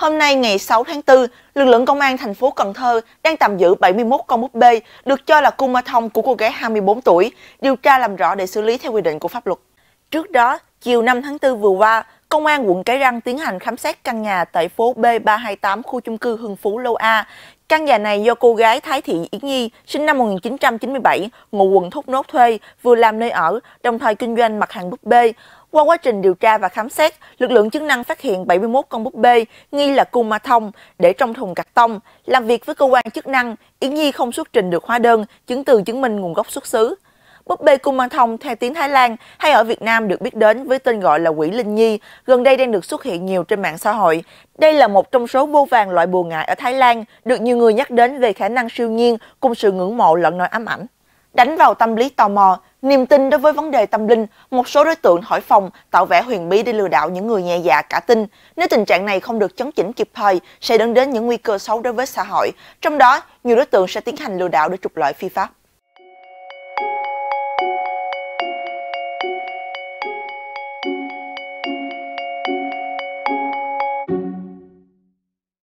Hôm nay ngày 6 tháng 4, lực lượng công an thành phố Cần Thơ đang tạm giữ 71 con búp bê được cho là cung ma thông của cô gái 24 tuổi, điều tra làm rõ để xử lý theo quy định của pháp luật. Trước đó, chiều 5 tháng 4 vừa qua, Công an quận Cái Răng tiến hành khám xét căn nhà tại phố B328 khu chung cư Hưng Phú Lô A. Căn nhà này do cô gái Thái Thị Yến Nhi, sinh năm 1997, ngụ quận Thốt Nốt thuê, vừa làm nơi ở, đồng thời kinh doanh mặt hàng búp bê. Qua quá trình điều tra và khám xét, lực lượng chức năng phát hiện 71 con búp bê nghi là cung ma thông để trong thùng cắt tông. Làm việc với cơ quan chức năng, Yến Nhi không xuất trình được hóa đơn, chứng từ chứng minh nguồn gốc xuất xứ. Búp bê cung mang thông theo tiếng Thái Lan hay ở Việt Nam được biết đến với tên gọi là quỷ linh nhi, gần đây đang được xuất hiện nhiều trên mạng xã hội. Đây là một trong số vô vàng loại bùa ngại ở Thái Lan, được nhiều người nhắc đến về khả năng siêu nhiên cùng sự ngưỡng mộ lẫn nỗi ám ảnh. Đánh vào tâm lý tò mò, niềm tin đối với vấn đề tâm linh, một số đối tượng hỏi phòng tạo vẻ huyền bí để lừa đảo những người nhẹ dạ cả tin. Nếu tình trạng này không được chấn chỉnh kịp thời, sẽ dẫn đến những nguy cơ xấu đối với xã hội. Trong đó, nhiều đối tượng sẽ tiến hành lừa đảo để trục lợi phi pháp.